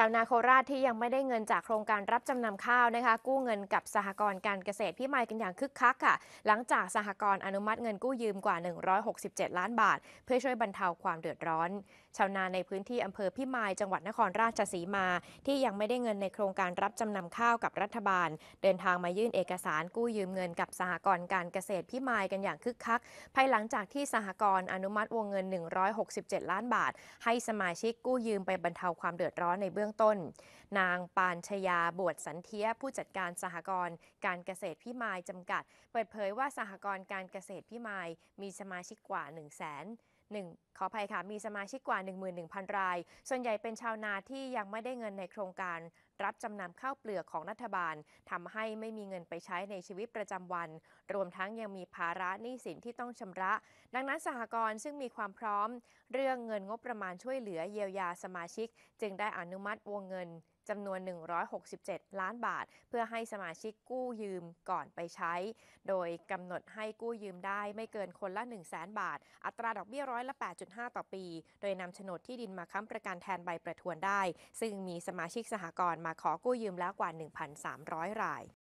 ชาวนาโคราชที่ยังไม่ได้เงินจากโครงการรับจำนำข้าวนะคะ กู้เงินกับสหกรณ์การเกษตรพิมายกันอย่างคึกคักค่ะ หลังจากสหกรณ์อนุมัติเงินกู้ยืมกว่า 167ล้านบาท เพื่อช่วยบรรเทาความเดือดร้อนชาวนาในพื้นที่อำเภอพิมาย จังหวัดนครราชสีมาที่ยังไม่ได้เงินในโครงการรับจำนำข้าวกับรัฐบาล เดินทางมายื่นเอกสารกู้ยืมเงินกับสหกรณ์การเกษตรพิมายกันอย่างคึกคักภายหลังจากที่สหกรณ์อนุมัติวงเงิน 167 ล้านบาท ให้สมาชิกกู้ยืมไปบรรเทาความเดือดร้อนในเบื้องื้องต้นนางปานชยาบวชสันเทียผู้จัดการสหกรณ์การเกษตรพิมายจำกัด เปิดเผยว่าสหกรณ์การเกษตรพิมายมีสมาชิกกว่า1 0 0 0 0แสนหนึ่งขออภัยค่ะมีสมาชิกกว่า 11,000 ราย ส่วนใหญ่เป็นชาวนาที่ยังไม่ได้เงินในโครงการรับจำนำข้าวเปลือกของรัฐบาลทำให้ไม่มีเงินไปใช้ในชีวิตประจำวัน รวมทั้งยังมีภาระหนี้สินที่ต้องชำระ ดังนั้นสหกรณ์ซึ่งมีความพร้อม เรื่องเงินงบประมาณช่วยเหลือเยียวยาสมาชิก จึงได้อนุมัติวงเงินจำนวน 167 ล้านบาท เพื่อให้สมาชิกกู้ยืมก่อนไปใช้ โดยกำหนดให้กู้ยืมได้ ไม่เกินคนละ 1 0 0 0 0แบาท อัตราดอกเบี้ยร้อยละ8.5 ต่อปี โดยนำโฉนดที่ดินมาค้ำประกันแทนใบประทวนได้ ซึ่งมีสมาชิกสหกรณ์าขอกู้ยืมแล้วกว่า 1,300 ราย